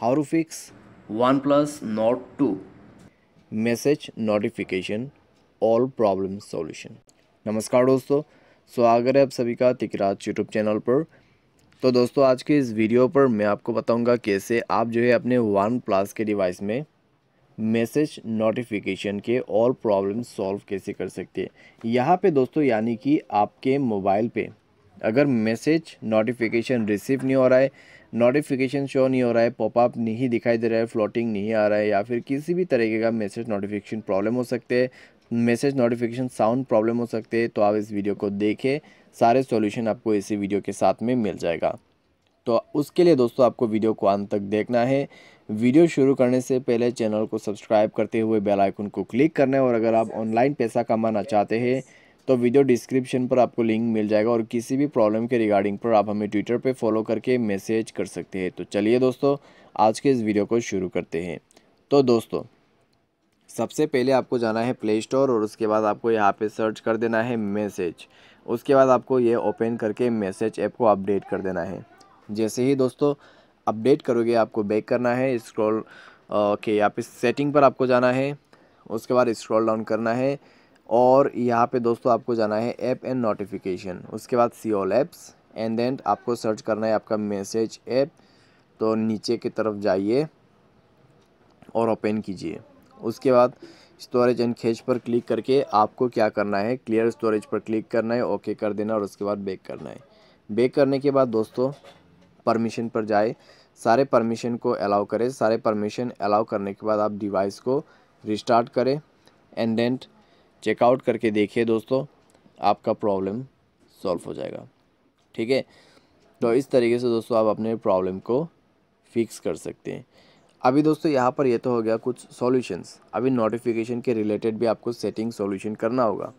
how to fix OnePlus Nord two message notification all problem solution नमस्कार दोस्तों स्वागत है आप सभी का तिकराज यूट्यूब चैनल पर तो दोस्तों आज के इस वीडियो पर मैं आपको बताऊंगा कैसे आप जो है अपने वन प्लस के डिवाइस में मैसेज नोटिफिकेशन के ऑल प्रॉब्लम सॉल्व कैसे कर सकते हैं यहाँ पे दोस्तों यानी कि आपके मोबाइल पे अगर मैसेज नोटिफिकेशन रिसीव नहीं हो रहा है नोटिफिकेशन शो नहीं हो रहा है पॉपअप नहीं दिखाई दे रहा है फ्लोटिंग नहीं आ रहा है या फिर किसी भी तरीके का मैसेज नोटिफिकेशन प्रॉब्लम हो सकते हैं मैसेज नोटिफिकेशन साउंड प्रॉब्लम हो सकते हैं तो आप इस वीडियो को देखें सारे सॉल्यूशन आपको इसी वीडियो के साथ में मिल जाएगा तो उसके लिए दोस्तों आपको वीडियो को अंत तक देखना है वीडियो शुरू करने से पहले चैनल को सब्सक्राइब करते हुए बेल आइकन को क्लिक करना है और अगर आप ऑनलाइन पैसा कमाना चाहते हैं तो वीडियो डिस्क्रिप्शन पर आपको लिंक मिल जाएगा और किसी भी प्रॉब्लम के रिगार्डिंग पर आप हमें ट्विटर पर फॉलो करके मैसेज कर सकते हैं तो चलिए दोस्तों आज के इस वीडियो को शुरू करते हैं तो दोस्तों सबसे पहले आपको जाना है प्ले स्टोर और उसके बाद आपको यहाँ पे सर्च कर देना है मैसेज उसके बाद आपको ये ओपन करके मैसेज ऐप को अपडेट कर देना है जैसे ही दोस्तों अपडेट करोगे आपको बैक करना है स्क्रॉल के यहाँ पे सेटिंग पर आपको जाना है उसके बाद स्क्रॉल डाउन करना है और यहाँ पे दोस्तों आपको जाना है ऐप एंड नोटिफिकेशन उसके बाद see all apps and then आपको सर्च करना है आपका मैसेज ऐप तो नीचे की तरफ जाइए और ओपन कीजिए उसके बाद स्टोरेज एंड खेच पर क्लिक करके आपको क्या करना है क्लियर स्टोरेज पर क्लिक करना है ओके कर देना और उसके बाद बेक करना है बेक करने के बाद दोस्तों परमिशन पर जाए सारे परमिशन को अलाउ करें सारे परमिशन अलाउ करने के बाद आप डिवाइस को रिस्टार्ट करें एंड देंट चेकआउट करके देखिए दोस्तों आपका प्रॉब्लम सॉल्व हो जाएगा ठीक है तो इस तरीके से दोस्तों आप अपने प्रॉब्लम को फिक्स कर सकते हैं अभी दोस्तों यहाँ पर यह तो हो गया कुछ सॉल्यूशंस अभी नोटिफिकेशन के रिलेटेड भी आपको सेटिंग सॉल्यूशन करना होगा